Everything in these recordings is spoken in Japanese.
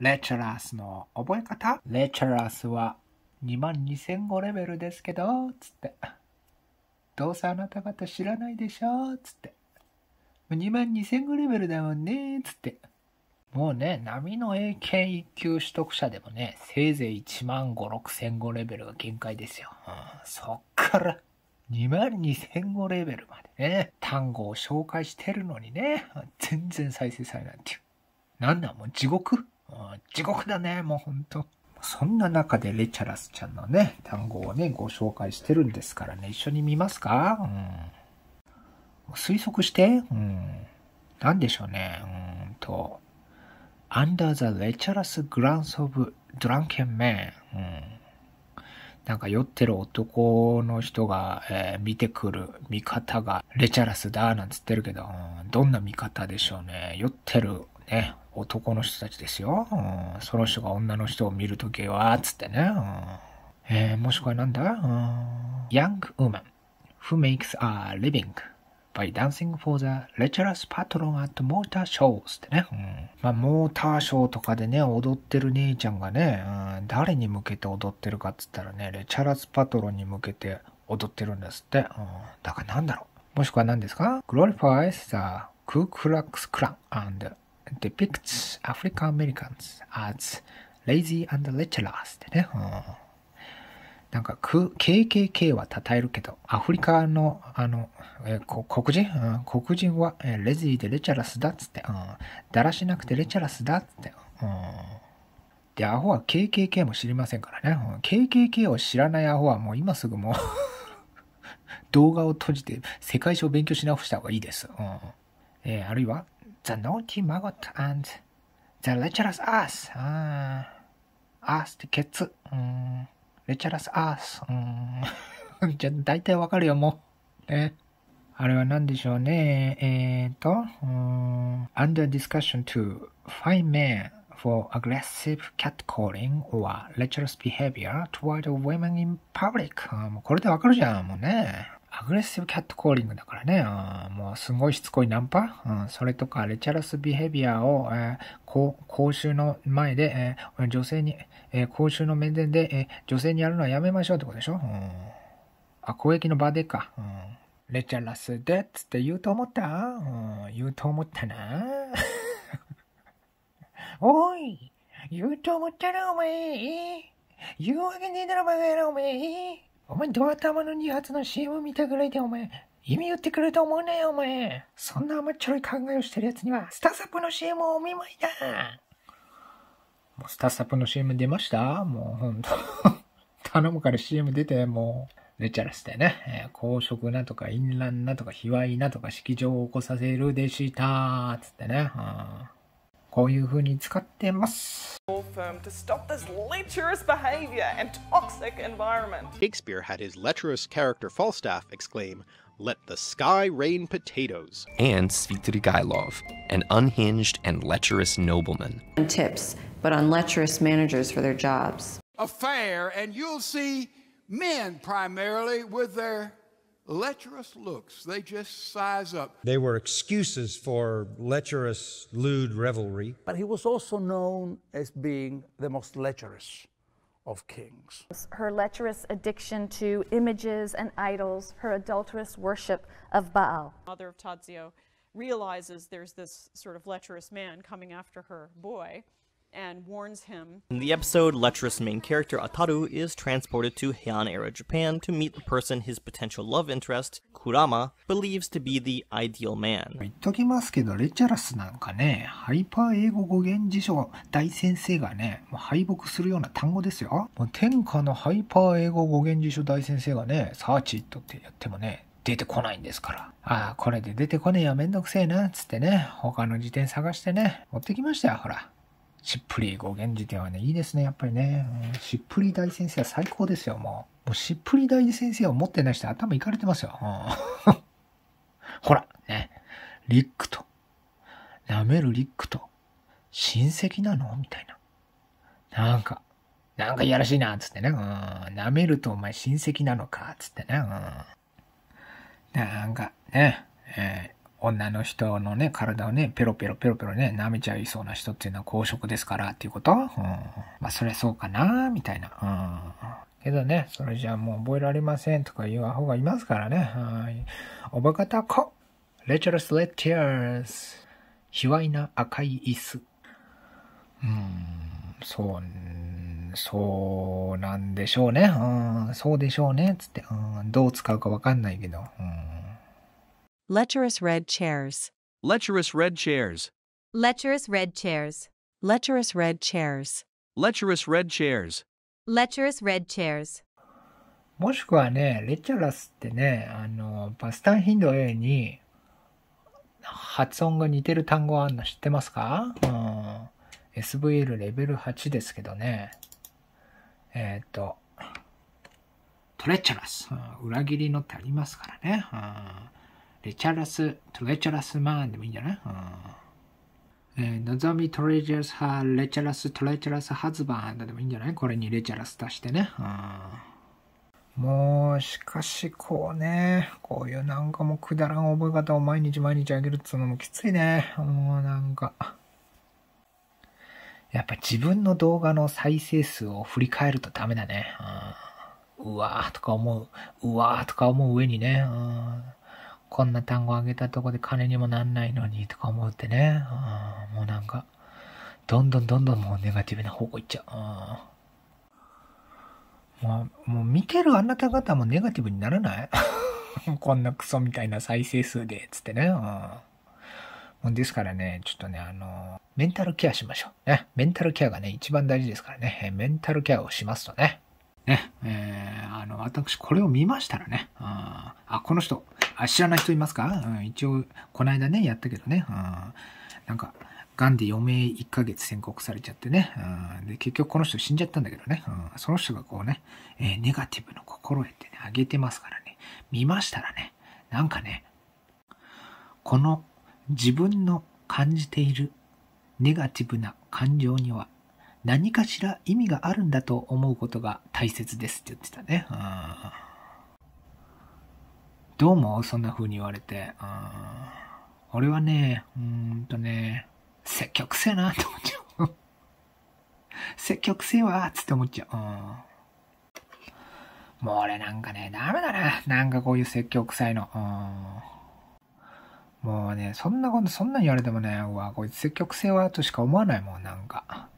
レチャラスの覚え方レチャラスは22,000語レベルですけど、つって。どうせあなた方知らないでしょ、つって。22,000語レベルだもんね、つって。もうね、波の英検一級取得者でもね、せいぜい1万5、6,000語レベルが限界ですよ。うん、そっから。2万2000語レベルまでね、単語を紹介してるのにね、全然再生されないっていう。なんん、もう地獄地獄だね、もうほんと。そんな中でレチャラスちゃんのね、単語をね、ご紹介してるんですからね、一緒に見ますかうん。推測して、うん。なんでしょうね、うんと。Under the lecherous glance of drunken man、うん、なんか酔ってる男の人が、えー、見てくる見方がレチャラスだなんつってるけど、うん、どんな見方でしょうね。酔ってるね、男の人たちですよ。うん、その人が女の人を見るときは、つってね。うん、えー、もしくはなんだ、うん、?Young woman who makes a living by dancing for the lecherous patron at motor shows ってね。うん、まあ、モーターショーとかでね、踊ってる姉ちゃんがね、うん、誰に向けて踊ってるかっつったらね、レチャラスパトロンに向けて踊ってるんですって。うん、だからなんだろう。もしくは何ですか ?glorifies the Ku Klux Klan and depicts African Americans as lazy and lecherous ってね、うん、なんか KKK は称えるけどアフリカのあの、えー、黒人、うん、黒人は、えー、レジーでレチャラスだっつって、うん、だらしなくてレチャラスだっつって、うん、でアホは KKK も知りませんからね、うん、KKK を知らないアホはもう今すぐもう 動画を閉じて世界史を勉強し直した方がいいです、うんえー、あるいは The naughty maggot and the lecherous ass. アースってケツ。うん。レチ c ラスアース。うん。じゃ、大体わかるよ、もう。ね。あれは何でしょうね。えっ、ー、と、うん、under discussion to f i n d men for aggressive catcalling or lecherous behavior toward women in public. これでわかるじゃん、もうね。アグレッシブキャットコーリングだからね、うん、もうすごいしつこいナンパ、うん、それとかレチャラスビヘビアを、えー、公衆の前で、えー、女性に、えー、公衆の面前で、え女性にやるのはやめましょうってことでしょ、うん、あ、攻撃の場でか。うんレチャラスでっつって言うと思った、うん、言うと思ったな。おい言うと思ったらお前言うわけねえだろバカ野郎お前お前、ドア玉の2発の CM 見たぐらいで、お前、意味言ってくると思うなよ、お前。そんな甘っちょろい考えをしてる奴には、スタサプの CM をお見舞いだ。もうスタサプの CM 出ましたもう、ほんと。頼むから CM 出て、もう。レちゃらスてね、えー、公職なとか淫乱なとか卑猥なとか式場を起こさせるでした、つってね。うんこういう風に使ってます。To stop this lecherous behavior and toxic environment. Shakespeare had his lecherous character Falstaff exclaim, Let the sky rain potatoes. And Svitrigailov, an unhinged and lecherous nobleman. And tips, but on lecherous managers for their jobs. Affair, and you'll see men primarily with their lecherous looks. They just size up. They were excuses for lecherous, lewd revelry. But he was also known as being the most lecherous of kings. Her lecherous addiction to images and idols, her adulterous worship of Baal. Mother of Tadzio realizes there's this sort of lecherous man coming after her boy. and warns him. In the episode, l e t h r o u s main character Ataru is transported to Heian era Japan to meet the person his potential love interest, Kurama, believes to be the ideal man. 言っときますけど、レチャラスなんかね、ハイパー英語語源辞書大先生がね、もう敗北するような単語ですよ。もう天下のハイパー英語語源辞書大先生がね、サーチットってやってもね、出てこないんですから。ああ、これで出てこねえやめんどくせえな、っつってね、他の辞典探してね、持ってきましたよ、ほら。しっぷり語源辞典はね、いいですね、やっぱりね。しっぷり大先生は最高ですよ、もう。もうしっぷり大先生を持ってない人頭いかれてますよ。うん、ほら、ね。リックと。舐めるリックと。親戚なのみたいな。なんか、なんかいやらしいな、つってね。うん、舐めるとお前親戚なのか、つってね。うん、なんかね、えー女の人のね、体をね、ペロペロペロペロね、舐めちゃいそうな人っていうのは公職ですからっていうことうん。まあ、そりゃそうかなみたいな。うん。けどね、それじゃあもう覚えられませんとか言うアホがいますからね。はい。おばかたこレチャルスレッティアス卑猥な赤い椅子。うん、そう、そうなんでしょうね。うん、そうでしょうね。つって、うん、どう使うかわかんないけど。うん Lecherous red chairs. Lecherous red chairs. Lecherous red chairs. Lecherous red chairs. Lecherous red chairs. Lecherous red chairs. もしくはね、レチャラスってね、あの、パスタンヒンド A に発音が似てる単語あんの知ってますかうん。SVL レベル8ですけどね。えっ、ー、と、トレチャラス、うん、裏切りのってありますからね。うんレチャラス、トレチャラスマンでもいいんじゃない、うん、えー、のぞみトレジャラスハ、レチャラス、トレチャラスハズバンでもいいんじゃないこれにレチャラス足してね。うん、もう、しかし、こうね、こういうなんかもうくだらん覚え方を毎日毎日あげるっつうのもきついね。もうなんか。やっぱ自分の動画の再生数を振り返るとダメだね。うん、うわーとか思う。うわーとか思う上にね。うんこんな単語あげたとこで金にもなんないのにとか思ってね。うん、もうなんか、どんどんどんどんもうネガティブな方向いっちゃう。うん、もう、もう見てるあなた方もネガティブにならない こんなクソみたいな再生数で、つってね。うん、ですからね、ちょっとね、あの、メンタルケアしましょう。ね。メンタルケアがね、一番大事ですからね。メンタルケアをしますとね。ね、えー、あの、私これを見ましたらね、あ、あこの人、あ、知らない人いますか、うん、一応、この間ね、やったけどね。うん、なんか、ンで余命1ヶ月宣告されちゃってね、うん。で、結局この人死んじゃったんだけどね。うん、その人がこうね、えー、ネガティブの心得ってね、あげてますからね。見ましたらね、なんかね、この自分の感じているネガティブな感情には何かしら意味があるんだと思うことが大切ですって言ってたね。うんどうもそんな風に言われて、うん、俺はね、うーんとね、積極性なって思っちゃう。積極性はつって思っちゃう。うん、もう俺なんかね、ダメだな。なんかこういう積極臭いの。うんもうね、そんなこと、そんなに言われてもね、うわ、こいつ積極性はとしか思わないもん、なんか。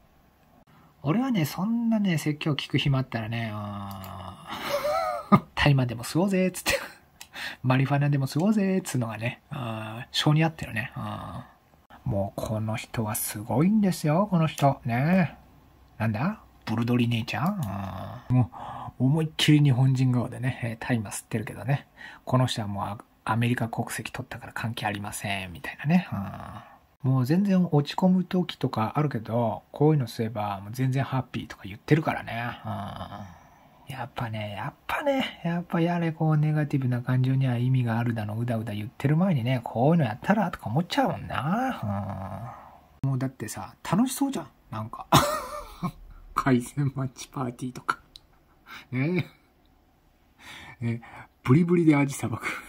俺はね、そんなね、説教聞く暇あったらね、うん、大麻でも吸おうぜ、つって。マリファナでも吸おうぜ、つうのがね、性に合ってるね。もうこの人はすごいんですよ、この人。ねなんだブルドリ姉ちゃんもう思いっきり日本人顔でね、大麻吸ってるけどね。この人はもうアメリカ国籍取ったから関係ありません、みたいなね。もう全然落ち込む時とかあるけど、こういうのすればもう全然ハッピーとか言ってるからね。やっぱね、やっぱね、やっぱやれこうネガティブな感情には意味があるだの、うだうだ言ってる前にね、こういうのやったらとか思っちゃうもんな。うん、もうだってさ、楽しそうじゃん。なんか 海鮮マッチパーティーとか ねえ。ねブリブリで味さばく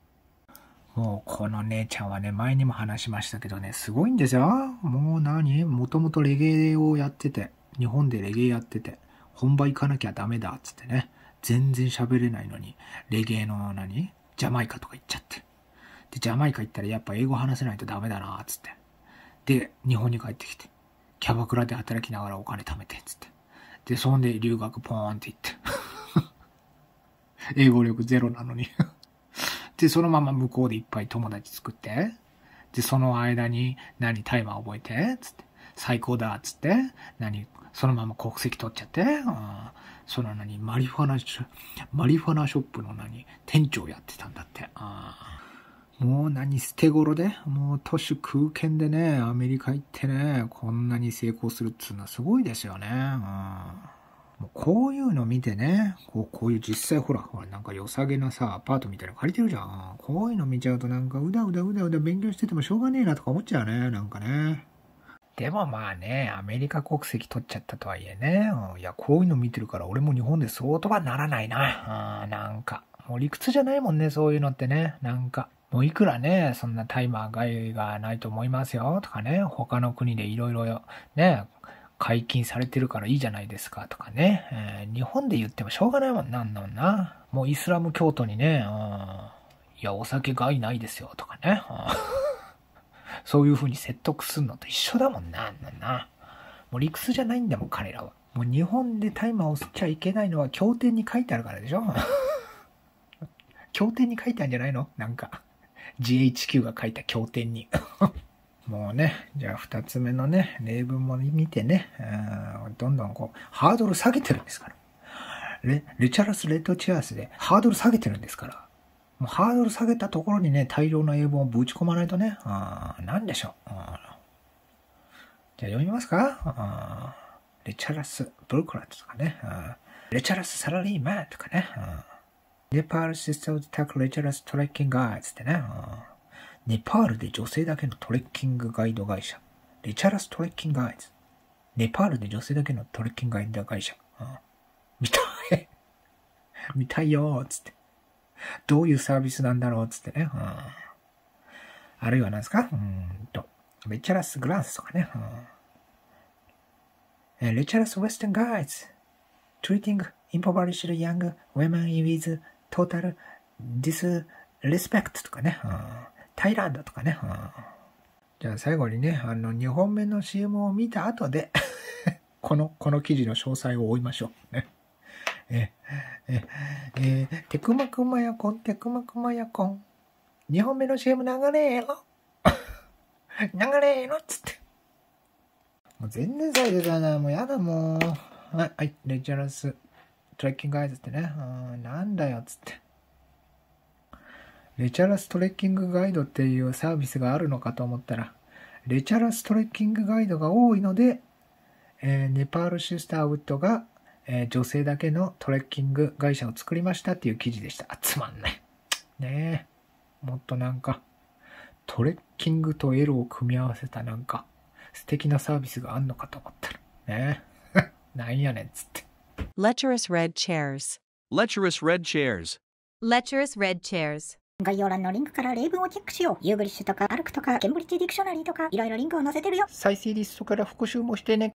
もうこの姉ちゃんはね、前にも話しましたけどね、すごいんですよ。もう何もともとレゲエをやってて、日本でレゲエやってて。本場行かなきゃダメだっつってね、全然喋れないのに、レゲエの何ジャマイカとか行っちゃって。で、ジャマイカ行ったらやっぱ英語話せないとダメだなっつって。で、日本に帰ってきて、キャバクラで働きながらお金貯めてっつって。で、そんで留学ポーンって行って。英語力ゼロなのにで、そのまま向こうでいっぱい友達作って、で、その間に何タイマー覚えて、つって。最高だっつって、何、そのまま国籍取っちゃって、うん、その何、マリファナ、マリファナショップの何、店長やってたんだって。うん、もう何、捨て頃で、もう都市空間でね、アメリカ行ってね、こんなに成功するっつうのはすごいですよね。うんもうこういうの見てね、こうこういう実際ほら、ほらなんか良さげなさ、アパートみたいなの借りてるじゃん。こういうの見ちゃうとなんかうだうだうだうだ勉強しててもしょうがねえなとか思っちゃうね、なんかね。でもまあね、アメリカ国籍取っちゃったとはいえね、うん、いや、こういうの見てるから俺も日本でそうとはならないな。うん、なんか。もう理屈じゃないもんね、そういうのってね。なんか。もういくらね、そんなタイマー害がないと思いますよとかね、他の国でいろいろね、解禁されてるからいいじゃないですかとかね、えー、日本で言ってもしょうがないもんなんだんな。もうイスラム教徒にね、うん、いや、お酒害ないですよとかね。うんそういう風に説得するのと一緒だもんな、なな。もう理屈じゃないんだもん、彼らは。もう日本で大麻を吸っちゃいけないのは協定に書いてあるからでしょ協定 に書いてあるんじゃないのなんか。GHQ が書いた協定に。もうね、じゃあ二つ目のね、例文も見てね、どんどんこう、ハードル下げてるんですから。レ、レチャラス・レッド・チェアスでハードル下げてるんですから。もうハードル下げたところにね、大量の英文をぶち込まないとね、あなんでしょう。じゃあ読みますかレチャラス・ブルクラトとかね。レチャラス・サラリーマンとかね。ネパール・システム・タック・レチャラス・トレッキング・ガイドってね。ネパールで女性だけのトレッキングガイド会社。レチャラス・トレッキング・ガイド。ネパールで女性だけのトレッキングガイド会社。見たい 見たいよーつって。どういうサービスなんだろうっつってね。うん、あるいは何ですかうんと、レチャラス・グランスとかね。うん、レチャラス・ウェスィン・ガイズ、トゥ e ティングインポバリシルヤングウェ d young women w i t ス t o t a とかね。うん、タイランドとかね。うんじゃあ最後にね、あの、2本目の CM を見た後で この、この記事の詳細を追いましょう。ねえ、え、えテクマクマヤコン、テクマクマヤコン。2本目の CM 流れーの 流れーのっつって。もう全然最悪だな。もうやだもう。はい、はい、レジャラス。トレッキングガイズってね。うん、なんだよ、つって。レチャラストレッキングガイドっていうサービスがあるのかと思ったら、レチャラストレッキングガイドが多いので、えー、ネパールシスターウッドがえー、女性だけのトレッキング会社を作りましたっていう記事でした。あ、つまんない。ねえ。もっとなんか、トレッキングとエロを組み合わせたなんか、素敵なサービスがあんのかと思ったら。ねえ。なんやねんっつって。Lecherous Red Chairs Lecherous Red Chairs Lecherous Red Chairs 概要欄のリンクから例文をチェックしよう。ユーグリッシュとかアルクとかケンブリッジディクショナリーとかいろいろリンクを載せてるよ。再生リストから復習もしてね。